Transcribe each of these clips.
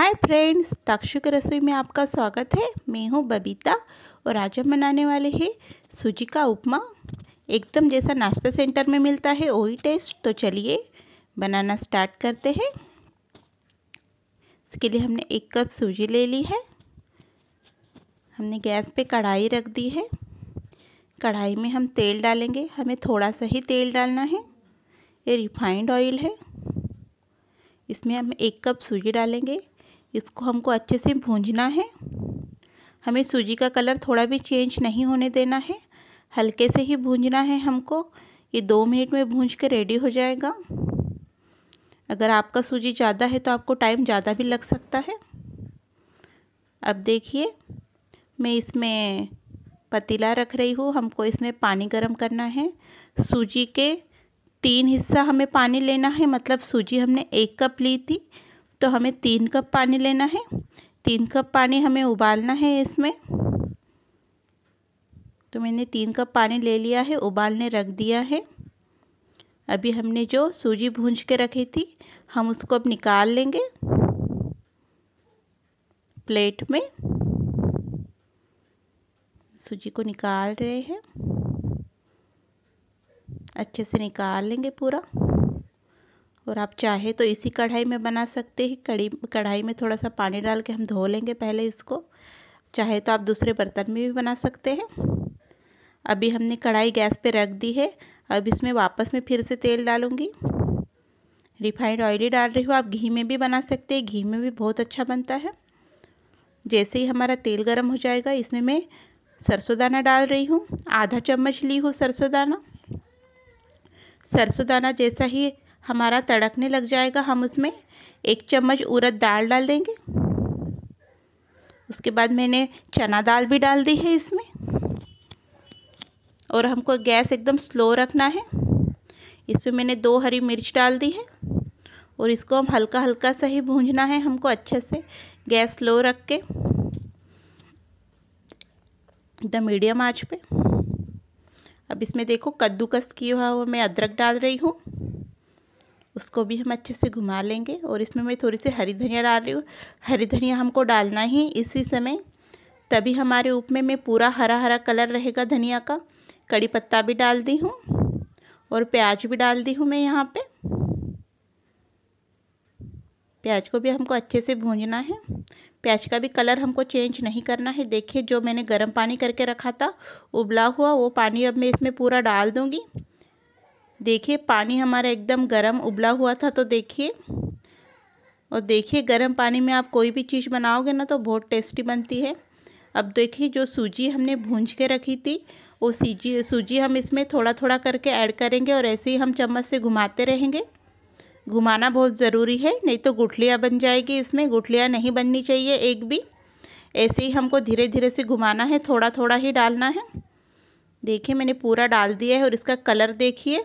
hi friends ताक्षुक रसोई में आपका स्वागत है मैं हूँ बबीता और आज हम बनाने वाले हैं सूजी का उपमा एकदम जैसा नाश्ता सेंटर में मिलता है वही टेस्ट तो चलिए बनाना स्टार्ट करते हैं इसके लिए हमने एक कप सूजी ले ली है हमने गैस पे कढ़ाई रख दी है कढ़ाई में हम तेल डालेंगे हमें थोड़ा सा ही तेल डालना है ये रिफाइंड ऑयल है इसमें हम एक कप सूजी डालेंगे इसको हमको अच्छे से भूंजना है हमें सूजी का कलर थोड़ा भी चेंज नहीं होने देना है हल्के से ही भूंजना है हमको ये दो मिनट में भूंज के रेडी हो जाएगा अगर आपका सूजी ज़्यादा है तो आपको टाइम ज़्यादा भी लग सकता है अब देखिए मैं इसमें पतीला रख रही हूँ हमको इसमें पानी गर्म करना है सूजी के तीन हिस्सा हमें पानी लेना है मतलब सूजी हमने एक कप ली थी तो हमें तीन कप पानी लेना है तीन कप पानी हमें उबालना है इसमें तो मैंने तीन कप पानी ले लिया है उबालने रख दिया है अभी हमने जो सूजी भूंज के रखी थी हम उसको अब निकाल लेंगे प्लेट में सूजी को निकाल रहे हैं अच्छे से निकाल लेंगे पूरा और आप चाहे तो इसी कढ़ाई में बना सकते हैं कड़ी कढ़ाई में थोड़ा सा पानी डाल के हम धो लेंगे पहले इसको चाहे तो आप दूसरे बर्तन में भी बना सकते हैं अभी हमने कढ़ाई गैस पे रख दी है अब इसमें वापस में फिर से तेल डालूँगी रिफाइंड ऑयल ही डाल रही हूँ आप घी में भी बना सकते हैं घी में भी बहुत अच्छा बनता है जैसे ही हमारा तेल गर्म हो जाएगा इसमें मैं सरसों दाना डाल रही हूँ आधा चम्मच ली हूँ सरसों दाना सरसों दाना जैसा ही हमारा तड़कने लग जाएगा हम उसमें एक चम्मच उरद दाल डाल देंगे उसके बाद मैंने चना दाल भी डाल दी है इसमें और हमको गैस एकदम स्लो रखना है इसमें मैंने दो हरी मिर्च डाल दी है और इसको हम हल्का हल्का सा ही भूंजना है हमको अच्छे से गैस स्लो रख के एकदम मीडियम आँच पे अब इसमें देखो कद्दूकस किया हुआ मैं अदरक डाल रही हूँ उसको भी हम अच्छे से घुमा लेंगे और इसमें मैं थोड़ी सी हरी धनिया डाल रही हूँ हरी धनिया हमको डालना ही इसी समय तभी हमारे ऊप में मैं पूरा हरा हरा कलर रहेगा धनिया का कड़ी पत्ता भी डाल दी हूँ और प्याज भी डाल दी हूँ मैं यहाँ पे प्याज को भी हमको अच्छे से भूंजना है प्याज का भी कलर हमको चेंज नहीं करना है देखिए जो मैंने गर्म पानी करके रखा था उबला हुआ वो पानी अब मैं इसमें पूरा डाल दूँगी देखिए पानी हमारा एकदम गर्म उबला हुआ था तो देखिए और देखिए गर्म पानी में आप कोई भी चीज़ बनाओगे ना तो बहुत टेस्टी बनती है अब देखिए जो सूजी हमने भूंज के रखी थी वो सीजी सूजी हम इसमें थोड़ा थोड़ा करके ऐड करेंगे और ऐसे ही हम चम्मच से घुमाते रहेंगे घुमाना बहुत ज़रूरी है नहीं तो गुठलियाँ बन जाएगी इसमें गुठलियाँ नहीं बननी चाहिए एक भी ऐसे ही हमको धीरे धीरे से घुमाना है थोड़ा थोड़ा ही डालना है देखिए मैंने पूरा डाल दिया है और इसका कलर देखिए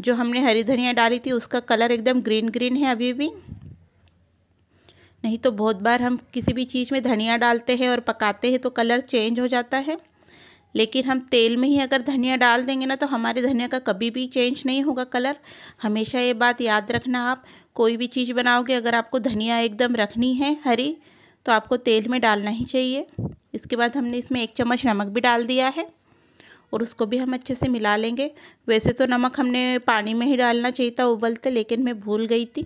जो हमने हरी धनिया डाली थी उसका कलर एकदम ग्रीन ग्रीन है अभी भी नहीं तो बहुत बार हम किसी भी चीज़ में धनिया डालते हैं और पकाते हैं तो कलर चेंज हो जाता है लेकिन हम तेल में ही अगर धनिया डाल देंगे ना तो हमारे धनिया का कभी भी चेंज नहीं होगा कलर हमेशा ये बात याद रखना आप कोई भी चीज़ बनाओगे अगर आपको धनिया एकदम रखनी है हरी तो आपको तेल में डालना ही चाहिए इसके बाद हमने इसमें एक चम्मच नमक भी डाल दिया है और उसको भी हम अच्छे से मिला लेंगे वैसे तो नमक हमने पानी में ही डालना चाहिए था उबलते लेकिन मैं भूल गई थी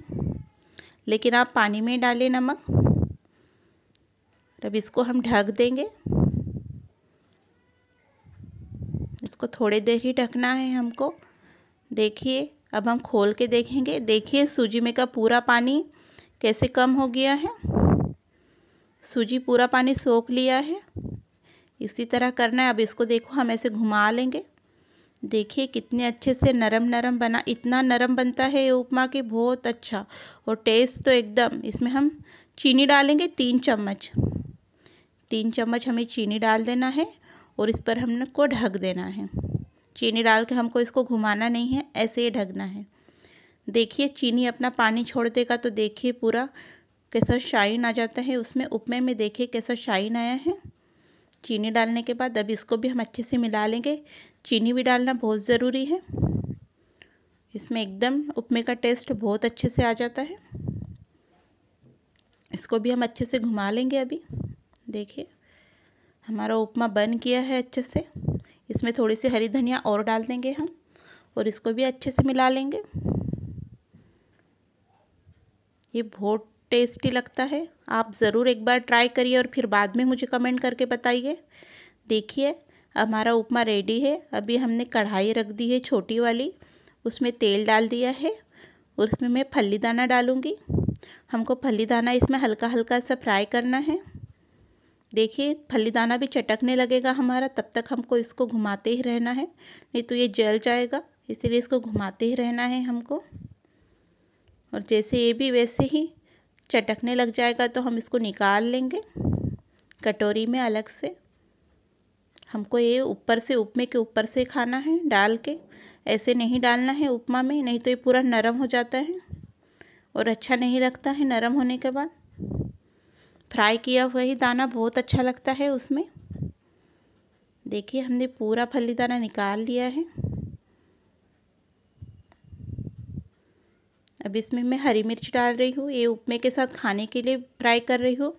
लेकिन आप पानी में डालें नमक अब इसको हम ढक देंगे इसको थोड़ी देर ही ढकना है हमको देखिए अब हम खोल के देखेंगे देखिए सूजी में का पूरा पानी कैसे कम हो गया है सूजी पूरा पानी सोख लिया है इसी तरह करना है अब इसको देखो हम ऐसे घुमा लेंगे देखिए कितने अच्छे से नरम नरम बना इतना नरम बनता है ये उपमा के बहुत अच्छा और टेस्ट तो एकदम इसमें हम चीनी डालेंगे तीन चम्मच तीन चम्मच हमें चीनी डाल देना है और इस पर को ढक देना है चीनी डाल के हमको इसको घुमाना नहीं है ऐसे ही ढकना है देखिए चीनी अपना पानी छोड़ देगा तो देखिए पूरा कैसा शाइन आ जाता है उसमें उपमे में देखिए कैसा शाइन आया है चीनी डालने के बाद अब इसको भी हम अच्छे से मिला लेंगे चीनी भी डालना बहुत ज़रूरी है इसमें एकदम उपमे का टेस्ट बहुत अच्छे से आ जाता है इसको भी हम अच्छे से घुमा लेंगे अभी देखिए हमारा उपमा बन गया है अच्छे से इसमें थोड़ी सी हरी धनिया और डाल देंगे हम और इसको भी अच्छे से मिला लेंगे ये बहुत टेस्टी लगता है आप ज़रूर एक बार ट्राई करिए और फिर बाद में मुझे कमेंट करके बताइए देखिए हमारा उपमा रेडी है अभी हमने कढ़ाई रख दी है छोटी वाली उसमें तेल डाल दिया है और उसमें मैं फली दाना डालूँगी हमको फली दाना इसमें हल्का हल्का सा फ्राई करना है देखिए फली दाना भी चटकने लगेगा हमारा तब तक हमको इसको घुमाते ही रहना है नहीं तो ये जल जाएगा इसीलिए इसको घुमाते ही रहना है हमको और जैसे ये भी वैसे ही चटकने लग जाएगा तो हम इसको निकाल लेंगे कटोरी में अलग से हमको ये ऊपर से उपमे के ऊपर से खाना है डाल के ऐसे नहीं डालना है उपमा में नहीं तो ये पूरा नरम हो जाता है और अच्छा नहीं लगता है नरम होने के बाद फ्राई किया हुआ ही दाना बहुत अच्छा लगता है उसमें देखिए हमने पूरा फली दाना निकाल लिया है अब इसमें मैं हरी मिर्च डाल रही हूँ ये उपमे के साथ खाने के लिए फ्राई कर रही हूँ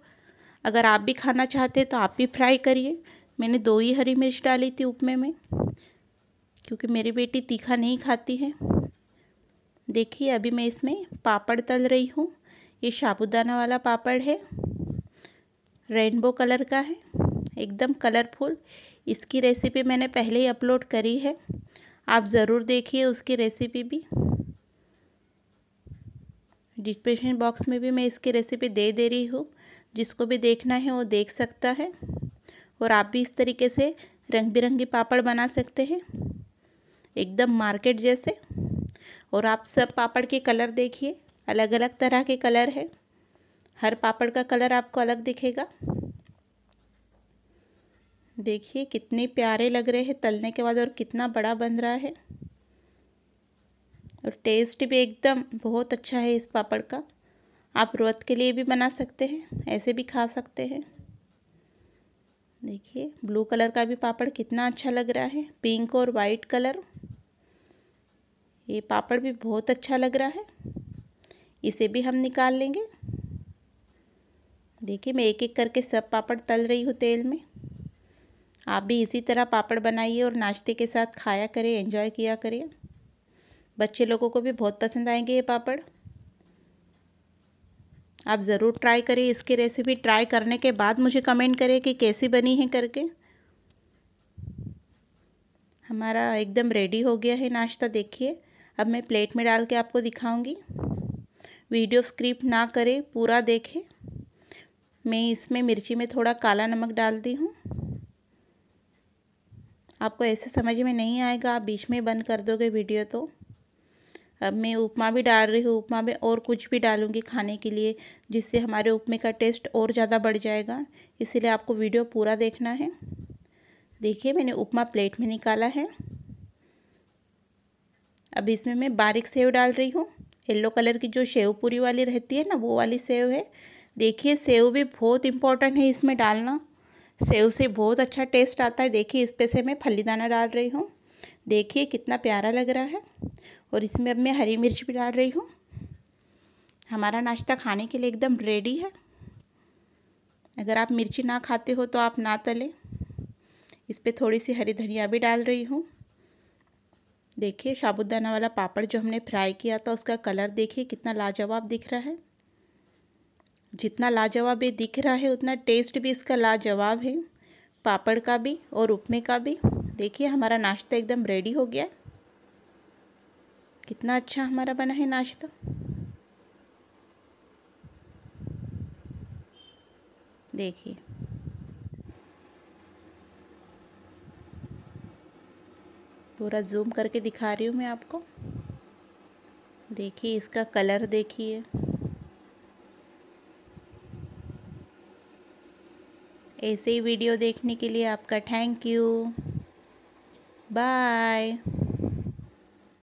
अगर आप भी खाना चाहते तो आप भी फ्राई करिए मैंने दो ही हरी मिर्च डाली थी उपमे में क्योंकि मेरी बेटी तीखा नहीं खाती है देखिए अभी मैं इसमें पापड़ तल रही हूँ ये साबुदाना वाला पापड़ है रेनबो कलर का है एकदम कलरफुल इसकी रेसिपी मैंने पहले ही अपलोड करी है आप ज़रूर देखिए उसकी रेसिपी भी डिस्क्रिप्शन बॉक्स में भी मैं इसकी रेसिपी दे दे रही हूँ जिसको भी देखना है वो देख सकता है और आप भी इस तरीके से रंग बिरंगी पापड़ बना सकते हैं एकदम मार्केट जैसे और आप सब पापड़ के कलर देखिए अलग अलग तरह के कलर है हर पापड़ का कलर आपको अलग दिखेगा देखिए कितने प्यारे लग रहे हैं तलने के बाद और कितना बड़ा बन रहा है और टेस्ट भी एकदम बहुत अच्छा है इस पापड़ का आप व्रत के लिए भी बना सकते हैं ऐसे भी खा सकते हैं देखिए ब्लू कलर का भी पापड़ कितना अच्छा लग रहा है पिंक और वाइट कलर ये पापड़ भी बहुत अच्छा लग रहा है इसे भी हम निकाल लेंगे देखिए मैं एक एक करके सब पापड़ तल रही हूँ तेल में आप भी इसी तरह पापड़ बनाइए और नाश्ते के साथ खाया करें एंजॉय किया करें बच्चे लोगों को भी बहुत पसंद आएंगे ये पापड़ आप ज़रूर ट्राई करें इसकी रेसिपी ट्राई करने के बाद मुझे कमेंट करें कि कैसी बनी है करके हमारा एकदम रेडी हो गया है नाश्ता देखिए अब मैं प्लेट में डाल के आपको दिखाऊंगी वीडियो स्क्रिप्ट ना करें पूरा देखें मैं इसमें मिर्ची में थोड़ा काला नमक डालती हूँ आपको ऐसे समझ में नहीं आएगा आप बीच में बंद कर दोगे वीडियो तो अब मैं उपमा भी डाल रही हूँ उपमा में और कुछ भी डालूँगी खाने के लिए जिससे हमारे उपमे का टेस्ट और ज़्यादा बढ़ जाएगा इसीलिए आपको वीडियो पूरा देखना है देखिए मैंने उपमा प्लेट में निकाला है अब इसमें मैं बारीक सेव डाल रही हूँ येल्लो कलर की जो सेव पूरी वाली रहती है ना वो वाली सेव है देखिए सेव भी बहुत इम्पोर्टेंट है इसमें डालना सेव से बहुत अच्छा टेस्ट आता है देखिए इस पे से मैं फली दाना डाल रही हूँ देखिए कितना प्यारा लग रहा है और इसमें अब मैं हरी मिर्च भी डाल रही हूँ हमारा नाश्ता खाने के लिए एकदम रेडी है अगर आप मिर्ची ना खाते हो तो आप ना तलें इस पर थोड़ी सी हरी धनिया भी डाल रही हूँ देखिए साबुदाना वाला पापड़ जो हमने फ्राई किया था उसका कलर देखिए कितना लाजवाब दिख रहा है जितना लाजवाब ये दिख रहा है उतना टेस्ट भी इसका लाजवाब है पापड़ का भी और उपमे का भी देखिए हमारा नाश्ता एकदम रेडी हो गया कितना अच्छा हमारा बना है नाश्ता देखिए पूरा जूम करके दिखा रही हूँ मैं आपको देखिए इसका कलर देखिए ऐसे ही वीडियो देखने के लिए आपका थैंक यू बाय